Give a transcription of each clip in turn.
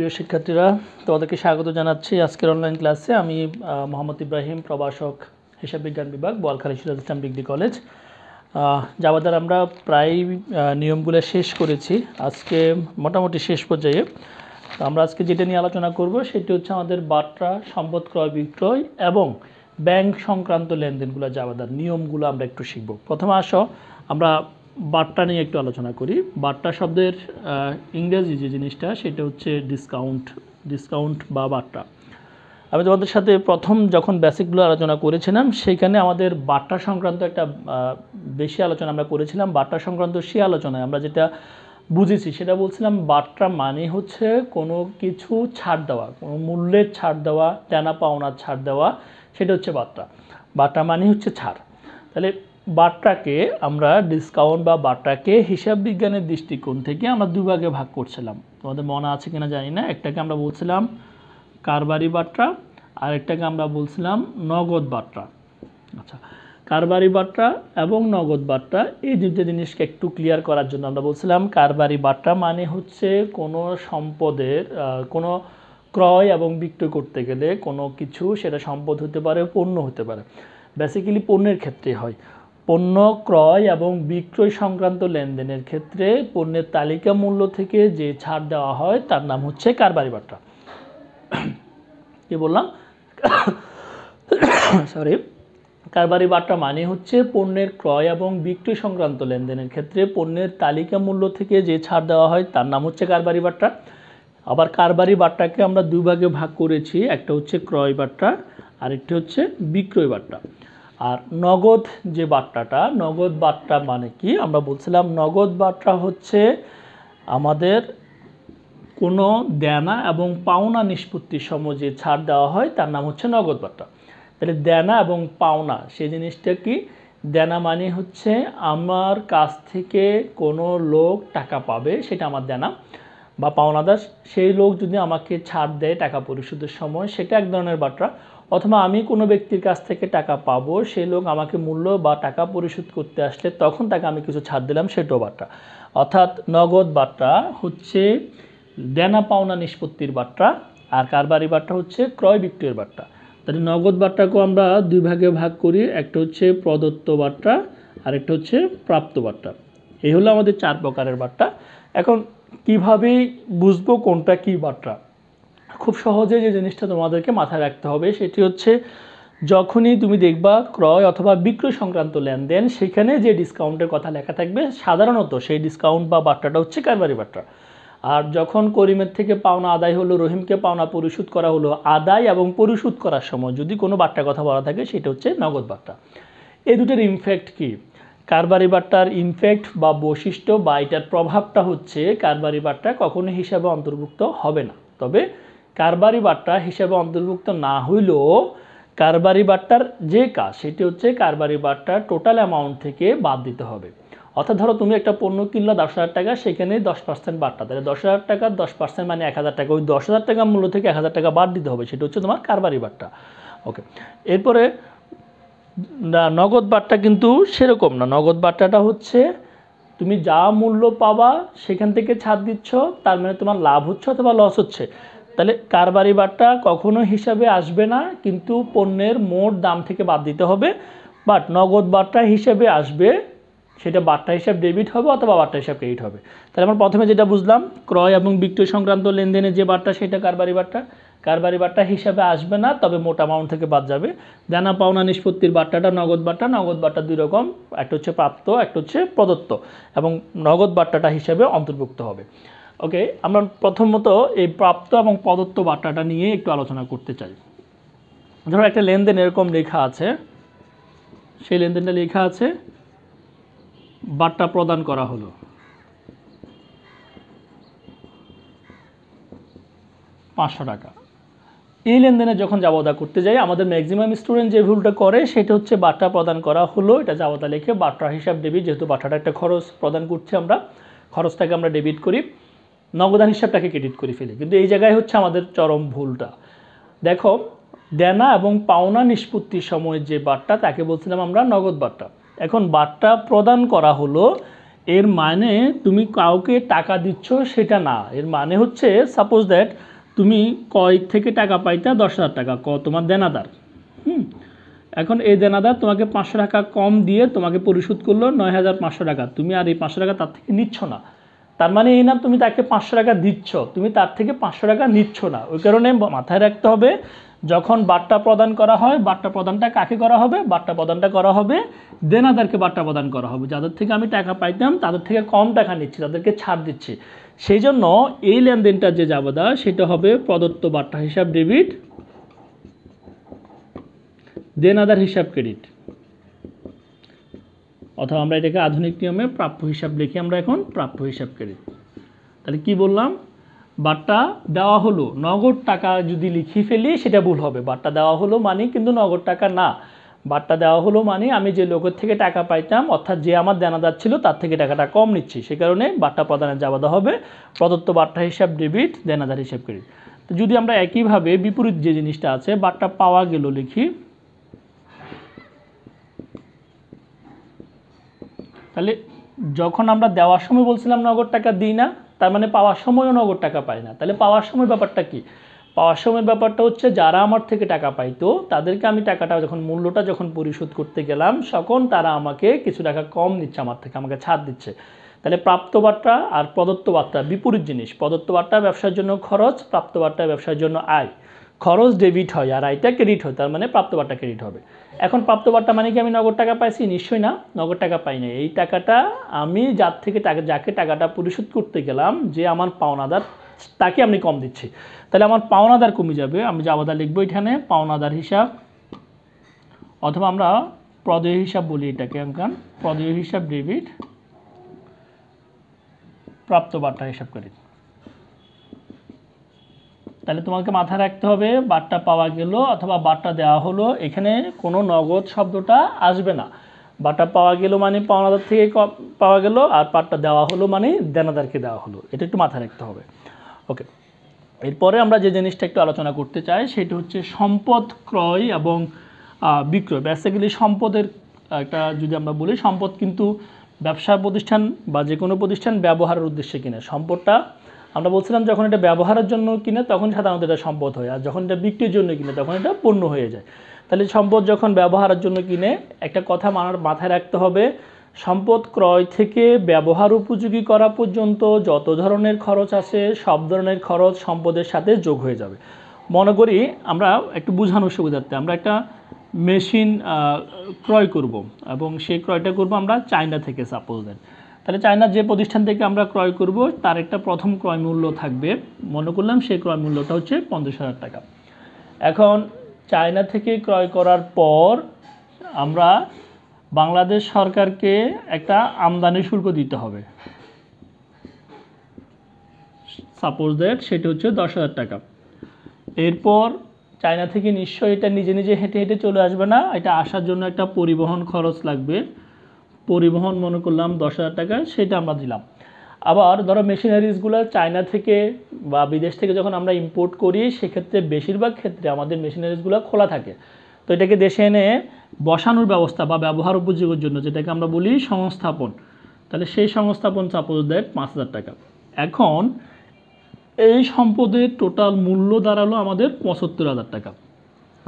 প্রিয় শিক্ষার্থীরা তোমাদেরকে স্বাগত জানাচ্ছি আজকের অনলাইন ক্লাসে আমি মোহাম্মদ ইব্রাহিম প্রভাষক হিসাব বিজ্ঞান বিভাগ বোয়ালখালী সিরাজ ইসলাম ডিগ্রি কলেজ যাওয়া আমরা প্রায় নিয়মগুলো শেষ করেছি আজকে মোটামুটি শেষ পর্যায়ে আমরা আজকে যেটা নিয়ে আলোচনা করব সেটি হচ্ছে আমাদের বার্তা সম্পদ ক্রয় বিক্রয় এবং ব্যাংক সংক্রান্ত লেনদেনগুলো যাবাদার নিয়মগুলো আমরা একটু শিখব প্রথমে আসো আমরা বার্তা নিয়ে একটু আলোচনা করি বার্তা শব্দের ইংরেজি যে জিনিসটা সেটা হচ্ছে ডিসকাউন্ট ডিসকাউন্ট বা বার্তা আমি তোমাদের সাথে প্রথম যখন বেসিকগুলো আলোচনা করেছিলাম সেখানে আমাদের বার্তা সংক্রান্ত একটা বেশি আলোচনা আমরা করেছিলাম বার্তা সংক্রান্ত সে আলোচনায় আমরা যেটা বুঝেছি সেটা বলছিলাম বার্তা মানে হচ্ছে কোনো কিছু ছাড় দেওয়া কোনো মূল্যের ছাড় দেওয়া দেনা পাওনা ছাড় দেওয়া সেটা হচ্ছে বার্তা বার্তা মানে হচ্ছে ছাড় তাহলে বার্তাকে আমরা ডিসকাউন্ট বা বার্তাকে হিসাব বিজ্ঞানের দৃষ্টিকোণ থেকে আমরা দুভাগে ভাগ করছিলাম তোমাদের মনে আছে কিনা জানি না একটাকে আমরা বলছিলাম কারবারি বার্তা আর একটাকে আমরা বলছিলাম নগদ বার্তা আচ্ছা কারবারি বার্তা এবং নগদ বার্তা এই দুটো জিনিসকে একটু ক্লিয়ার করার জন্য আমরা বলছিলাম কারবারি বার্তা মানে হচ্ছে কোনো সম্পদের কোনো ক্রয় এবং বিক্রয় করতে গেলে কোনো কিছু সেটা সম্পদ হতে পারে পণ্য হতে পারে বেসিক্যালি পণ্যের ক্ষেত্রে হয় পণ্য ক্রয় এবং বিক্রয় সংক্রান্ত লেনদেনের ক্ষেত্রে পণ্যের তালিকা মূল্য থেকে যে ছাড় দেওয়া হয় তার নাম হচ্ছে কারবারি বাট্টা কি বললাম সরি কারবারি বাট্টা মানে হচ্ছে পণ্যের ক্রয় এবং বিক্রয় সংক্রান্ত লেনদেনের ক্ষেত্রে পণ্যের তালিকা মূল্য থেকে যে ছাড় দেওয়া হয় তার নাম হচ্ছে কারবারি বাট্টা আবার কারবারি বাট্টাকে আমরা দুভাগে ভাগ করেছি একটা হচ্ছে ক্রয় বাট্টা আরেকটি হচ্ছে বিক্রয় বাট্টা আর নগদ যে বার্তাটা নগদ বার্তা মানে কি আমরা বলছিলাম নগদ বার্তা হচ্ছে আমাদের কোনো দেনা এবং পাওনা নিষ্পত্তির সময় যে ছাড় দেওয়া হয় তার নাম হচ্ছে নগদ বার্তা তাহলে দেনা এবং পাওনা সেই জিনিসটা কি দেনা মানে হচ্ছে আমার কাছ থেকে কোনো লোক টাকা পাবে সেটা আমার দেনা বা পাওনাদার সেই লোক যদি আমাকে ছাড় দেয় টাকা পরিশোধের সময় সেটা এক ধরনের বার্তা অথবা আমি কোনো ব্যক্তির কাছ থেকে টাকা পাবো সে লোক আমাকে মূল্য বা টাকা পরিশোধ করতে আসলে তখন তাকে আমি কিছু ছাড় দিলাম সেটাও বার্তা অর্থাৎ নগদ বার্তা হচ্ছে দেনা পাওনা নিষ্পত্তির বার্তা আর কারবারি বার্তা হচ্ছে ক্রয় বিক্রয়ের বার্তা তাহলে নগদ বার্তাকেও আমরা দুই ভাগে ভাগ করি একটা হচ্ছে প্রদত্ত বার্তা আর একটা হচ্ছে প্রাপ্ত বার্তা এই হলো আমাদের চার প্রকারের বার্তা এখন কিভাবে বুঝবো কোনটা কি বার্তা খুব সহজে যে জিনিসটা তোমাদেরকে মাথায় রাখতে হবে সেটি হচ্ছে যখনই তুমি দেখবা ক্রয় অথবা বিক্রয় সংক্রান্ত লেনদেন সেখানে যে ডিসকাউন্টের কথা লেখা থাকবে সাধারণত সেই ডিসকাউন্ট বা বার্তাটা হচ্ছে কারবারি বাট্টা আর যখন করিমের থেকে পাওনা আদায় হলো রহিমকে পাওনা পরিশোধ করা হলো আদায় এবং পরিশোধ করার সময় যদি কোনো বার্তার কথা বলা থাকে সেটা হচ্ছে নগদ বার্তা এই দুটোর ইনফ্যাক্ট কী কারবারি বাট্টার ইনফ্যাক্ট বা বৈশিষ্ট্য বা এটার প্রভাবটা হচ্ছে কারবারি বাট্টা কখনো হিসাবে অন্তর্ভুক্ত হবে না তবে কারবারি বাট্টা হিসাবে অন্তর্ভুক্ত না হইলেও কারবারি বাট্টার যে কাজ সেটি হচ্ছে কারবারি বাট্টার টোটাল অ্যামাউন্ট থেকে বাদ দিতে হবে অর্থাৎ ধরো তুমি একটা পণ্য কিনলা দশ হাজার টাকা সেখানে দশ পার্সেন্ট বাট্টা তাহলে দশ হাজার টাকা দশ পার্সেন্ট মানে এক হাজার টাকা ওই দশ হাজার টাকা মূল্য থেকে এক হাজার টাকা বাদ দিতে হবে সেটা হচ্ছে তোমার কারবারি বাট্টা ওকে এরপরে নগদ বাট্টা কিন্তু সেরকম না নগদ বাট্টাটা হচ্ছে তুমি যা মূল্য পাবা সেখান থেকে ছাড় দিচ্ছ তার মানে তোমার লাভ হচ্ছে অথবা লস হচ্ছে তাহলে কারবারি বারটা কখনো হিসাবে আসবে না কিন্তু পণ্যের মোট দাম থেকে বাদ দিতে হবে বাট নগদ বারটা হিসাবে আসবে সেটা বারটা হিসাব ডেবিট হবে অথবা বারটা হিসাব ক্রেডিট হবে তাহলে আমরা প্রথমে যেটা বুঝলাম ক্রয় এবং বিক্রয় সংক্রান্ত লেনদেনের যে বারটা সেটা কারবারি বারটা কারবারি বারটা হিসাবে আসবে না তবে মোট অ্যামাউন্ট থেকে বাদ যাবে জানা পাওনা নিষ্পত্তির বার্তাটা নগদ বার্তা নগদ বার্তা দুই রকম একটা হচ্ছে প্রাপ্ত একটা হচ্ছে প্রদত্ত এবং নগদ বার্তাটা হিসাবে অন্তর্ভুক্ত হবে ওকে আমরা প্রথমত এই প্রাপ্ত এবং প্রদত্ত বার্তাটা নিয়ে একটু আলোচনা করতে চাই ধরো একটা লেনদেন এরকম লেখা আছে সেই লেনদেনটা লেখা আছে বার্তা প্রদান করা হলো পাঁচশো টাকা এই লেনদেনে যখন জাবদা করতে যাই আমাদের ম্যাক্সিমাম স্টুডেন্ট যে ভুলটা করে সেটা হচ্ছে বার্তা প্রদান করা হলো এটা জাবদা লিখে বার্তা হিসাব ডেবিট যেহেতু বার্তাটা একটা খরচ প্রদান করছি আমরা খরচটাকে আমরা ডেবিট করি নগদান হিসাবটাকে ক্রেডিট করে ফেলি কিন্তু এই জায়গায় হচ্ছে আমাদের চরম ভুলটা দেখো দেনা এবং পাওনা নিষ্পত্তির সময় যে বার্তা তাকে বলছিলাম আমরা নগদ বার্তা এখন বার্তা প্রদান করা হলো এর মানে তুমি কাউকে টাকা দিচ্ছ সেটা না এর মানে হচ্ছে সাপোজ দ্যাট তুমি কয় থেকে টাকা পাইতা দশ হাজার টাকা ক তোমার দেনাদার হুম এখন এই দেনাদার তোমাকে পাঁচশো টাকা কম দিয়ে তোমাকে পরিশোধ করলো নয় হাজার পাঁচশো টাকা তুমি আর এই পাঁচশো টাকা তার থেকে নিচ্ছ না তার মানে এই না তুমি তাকে পাঁচশো টাকা দিচ্ছ তুমি তার থেকে পাঁচশো টাকা নিচ্ছ না ওই কারণে মাথায় রাখতে হবে যখন বার্তা প্রদান করা হয় বার্তা প্রদানটা কাকে করা হবে বার্তা প্রদানটা করা হবে দেনাদারকে বার্তা প্রদান করা হবে যাদের থেকে আমি টাকা পাইতাম তাদের থেকে কম টাকা নিচ্ছি তাদেরকে ছাড় দিচ্ছি সেই জন্য এই লেনদেনটা যে যাবদা সেটা হবে প্রদত্ত বার্তা হিসাব ডেবিট দেনাদার হিসাব ক্রেডিট অথবা আমরা এটাকে আধুনিক নিয়মে প্রাপ্য হিসাব লিখি আমরা এখন প্রাপ্য হিসাব করি তাহলে কি বললাম বাট্টা দেওয়া হলো নগদ টাকা যদি লিখি ফেলি সেটা ভুল হবে বাট্টা দেওয়া হলো মানে কিন্তু নগদ টাকা না বাট্টা দেওয়া হলো মানে আমি যে লোকের থেকে টাকা পাইতাম অর্থাৎ যে আমার দেনাদার ছিল তার থেকে টাকাটা কম নিচ্ছি সে কারণে বাট্টা প্রদানের দেওয়া হবে প্রদত্ত বাট্টা হিসাব ডেবিট দেনাদার হিসাব করি যদি আমরা একইভাবে বিপরীত যে জিনিসটা আছে বাট্টা পাওয়া গেল লিখি তাহলে যখন আমরা দেওয়ার সময় বলছিলাম নগদ টাকা দিই না তার মানে পাওয়ার সময়ও নগদ টাকা পাই না তাহলে পাওয়ার সময় ব্যাপারটা কি পাওয়ার সময় ব্যাপারটা হচ্ছে যারা আমার থেকে টাকা পাইতো তাদেরকে আমি টাকাটা যখন মূল্যটা যখন পরিশোধ করতে গেলাম তখন তারা আমাকে কিছু টাকা কম দিচ্ছে আমার থেকে আমাকে ছাড় দিচ্ছে তাহলে প্রাপ্ত বার্তা আর প্রদত্তবার্তা বার্তা বিপরীত জিনিস প্রদত্তবার্তা ব্যবসার জন্য খরচ প্রাপ্ত বার্তা ব্যবসার জন্য আয় খরচ ডেবিট হয় আর আয়টা ক্রেডিট হয় তার মানে প্রাপ্তবারটা ক্রেডিট হবে এখন প্রাপ্তবারটা মানে কি আমি নগদ টাকা পাইছি নিশ্চয়ই না নগদ টাকা পাই না এই টাকাটা আমি যার থেকে টাকা যাকে টাকাটা পরিশোধ করতে গেলাম যে আমার পাওনাদার তাকে আমি কম দিচ্ছি তাহলে আমার পাওনাদার কমে যাবে আমি জাবাদা লিখবো এখানে পাওনাদার হিসাব অথবা আমরা প্রদেয় হিসাব বলি এটাকে অঙ্কান প্রদেয় হিসাব ডেবিট প্রাপ্ত বার্তা হিসাব করি তাহলে তোমাকে মাথায় রাখতে হবে বার্তা পাওয়া গেল অথবা বার্তা দেওয়া হলো এখানে কোনো নগদ শব্দটা আসবে না বাটা পাওয়া গেল মানে পাওনাদার থেকে পাওয়া গেল আর পাটটা দেওয়া হলো মানে দেনাদারকে দেওয়া হলো এটা একটু মাথায় রাখতে হবে ওকে এরপরে আমরা যে জিনিসটা একটু আলোচনা করতে চাই সেটা হচ্ছে সম্পদ ক্রয় এবং বিক্রয় বেসিক্যালি সম্পদের একটা যদি আমরা বলি সম্পদ কিন্তু ব্যবসা প্রতিষ্ঠান বা যে কোনো প্রতিষ্ঠান ব্যবহারের উদ্দেশ্যে কিনে সম্পদটা আমরা বলছিলাম যখন এটা ব্যবহারের জন্য কিনে তখন সাধারণত এটা সম্পদ হয় আর যখন এটা বিক্রির জন্য কিনে তখন এটা পূর্ণ হয়ে যায় তাহলে সম্পদ যখন ব্যবহারের জন্য কিনে একটা কথা মানার মাথায় রাখতে হবে সম্পদ ক্রয় থেকে ব্যবহার উপযোগী করা পর্যন্ত যত ধরনের খরচ আছে সব ধরনের খরচ সম্পদের সাথে যোগ হয়ে যাবে মনে করি আমরা একটু বোঝানো সুবিধার্থে আমরা একটা মেশিন ক্রয় করব এবং সেই ক্রয়টা করব আমরা চায়না থেকে সাপোজ দেন তাহলে চায়নার যে প্রতিষ্ঠান থেকে আমরা ক্রয় করব তার একটা প্রথম ক্রয় মূল্য থাকবে মনে করলাম সেই ক্রয় মূল্যটা হচ্ছে পঞ্চাশ হাজার টাকা এখন চায়না থেকে ক্রয় করার পর আমরা বাংলাদেশ সরকারকে একটা আমদানি শুল্ক দিতে হবে সাপোজ দ্যাট সেটা হচ্ছে দশ হাজার টাকা এরপর চায়না থেকে নিশ্চয়ই এটা নিজে নিজে হেঁটে হেঁটে চলে আসবে না এটা আসার জন্য একটা পরিবহন খরচ লাগবে পরিবহন মনে করলাম দশ হাজার টাকা সেটা আমরা দিলাম আবার ধরো মেশিনারিজগুলো চায়না থেকে বা বিদেশ থেকে যখন আমরা ইম্পোর্ট করি সেক্ষেত্রে বেশিরভাগ ক্ষেত্রে আমাদের মেশিনারিজগুলো খোলা থাকে তো এটাকে দেশে এনে বসানোর ব্যবস্থা বা ব্যবহার উপযোগের জন্য যেটাকে আমরা বলি সংস্থাপন তাহলে সেই সংস্থাপন সাপোজ দেয় পাঁচ হাজার টাকা এখন এই সম্পদের টোটাল মূল্য দাঁড়ালো আমাদের পঁচাত্তর হাজার টাকা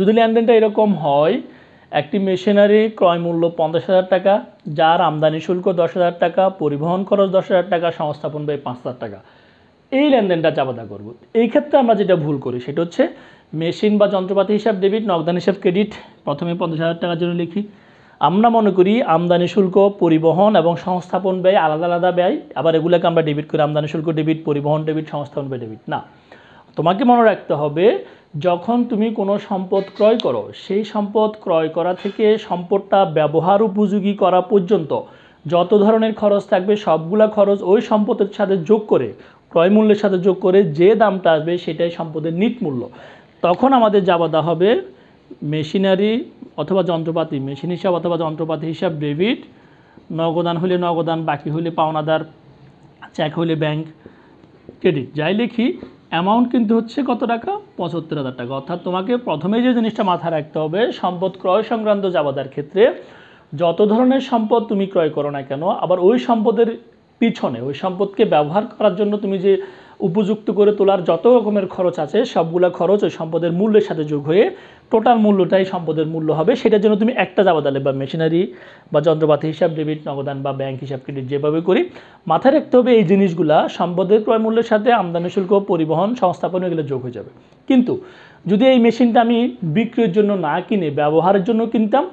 যদি লেনদেনটা এরকম হয় একটি মেশিনারি ক্রয় মূল্য পঞ্চাশ হাজার টাকা যার আমদানি শুল্ক দশ হাজার টাকা পরিবহন খরচ দশ হাজার টাকা সংস্থাপন ব্যয় পাঁচ হাজার টাকা এই লেনদেনটা চাপাদা করব এই ক্ষেত্রে আমরা যেটা ভুল করি সেটা হচ্ছে মেশিন বা যন্ত্রপাতি হিসাব ডেবিট নগদান হিসাব ক্রেডিট প্রথমে পঞ্চাশ হাজার টাকার জন্য লিখি আমরা মনে করি আমদানি শুল্ক পরিবহন এবং সংস্থাপন ব্যয় আলাদা আলাদা ব্যয় আবার এগুলোকে আমরা ডেবিট করি আমদানি শুল্ক ডেবিট পরিবহন ডেবিট সংস্থাপন ব্যয় ডেবিট না তোমাকে মনে রাখতে হবে যখন তুমি কোনো সম্পদ ক্রয় করো সেই সম্পদ ক্রয় করা থেকে সম্পদটা ব্যবহার উপযোগী করা পর্যন্ত যত ধরনের খরচ থাকবে সবগুলা খরচ ওই সম্পদের সাথে যোগ করে ক্রয় মূল্যের সাথে যোগ করে যে দামটা আসবে সেটাই সম্পদের নিট মূল্য তখন আমাদের যাবাদা হবে মেশিনারি অথবা যন্ত্রপাতি মেশিন হিসাব অথবা যন্ত্রপাতি হিসাব ডেবিট নগদান হলে নগদান বাকি হলে পাওনাদার চেক হলে ব্যাংক ক্রেডিট যাই লিখি অ্যামাউন্ট কিন্তু হচ্ছে কত টাকা পঁচাত্তর হাজার টাকা অর্থাৎ তোমাকে প্রথমে যে জিনিসটা মাথায় রাখতে হবে সম্পদ ক্রয় সংক্রান্ত যাবাদার ক্ষেত্রে যত ধরনের সম্পদ তুমি ক্রয় করো না কেন আবার ওই সম্পদের পিছনে ওই সম্পদকে ব্যবহার করার জন্য তুমি যে উপযুক্ত করে তোলার যত রকমের খরচ আছে সবগুলো খরচ ওই সম্পদের মূল্যের সাথে যোগ হয়ে টোটাল মূল্যটাই সম্পদের মূল্য হবে সেটার জন্য তুমি একটা যাবা তাহলে বা মেশিনারি বা যন্ত্রপাতি হিসাব ডেবিট নগদান বা ব্যাংক হিসাব ক্রেডিট যেভাবে করি মাথায় রাখতে হবে এই জিনিসগুলা সম্পদের ক্রয় মূল্যের সাথে আমদানি শুল্ক পরিবহন সংস্থাপন এগুলো যোগ হয়ে যাবে কিন্তু যদি এই মেশিনটা আমি বিক্রির জন্য না কিনে ব্যবহারের জন্য কিনতাম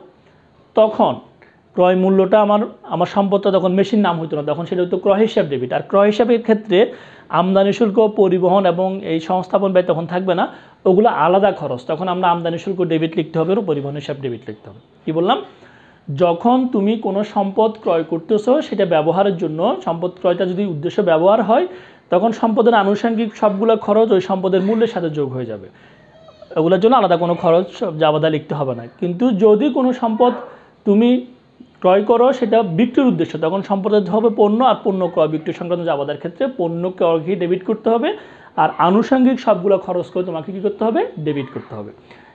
তখন ক্রয় মূল্যটা আমার আমার সম্পদটা তখন মেশিন নাম হইতো না তখন সেটা হতো ক্রয় হিসাব ডেবিট আর ক্রয় হিসাবের ক্ষেত্রে আমদানি শুল্ক পরিবহন এবং এই সংস্থাপন ব্যয় তখন থাকবে না ওগুলো আলাদা খরচ তখন আমরা আমদানি শুল্ক ডেবিট লিখতে হবে এবং পরিবহন হিসাব ডেবিট লিখতে হবে কী বললাম যখন তুমি কোনো সম্পদ ক্রয় করতেছো সেটা ব্যবহারের জন্য সম্পদ ক্রয়টা যদি উদ্দেশ্য ব্যবহার হয় তখন সম্পদের আনুষঙ্গিক সবগুলো খরচ ওই সম্পদের মূল্যের সাথে যোগ হয়ে যাবে ওগুলোর জন্য আলাদা কোনো খরচ যাবাদা লিখতে হবে না কিন্তু যদি কোনো সম্পদ তুমি ক্রয় করো সেটা বিক্রির উদ্দেশ্যে তখন সম্পদের হবে পণ্য আর পণ্য ক্রয় বিক্রি সংক্রান্ত যাবাদার ক্ষেত্রে পণ্যকে অর্ঘে ডেবিট করতে হবে আর আনুষঙ্গিক সবগুলো খরচ করে তোমাকে কী করতে হবে ডেবিট করতে হবে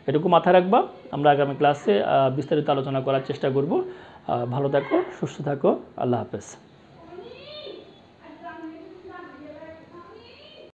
এটুকু মাথায় রাখবা আমরা আগামী ক্লাসে বিস্তারিত আলোচনা করার চেষ্টা করব ভালো থাকো সুস্থ থাকো আল্লাহ হাফেজ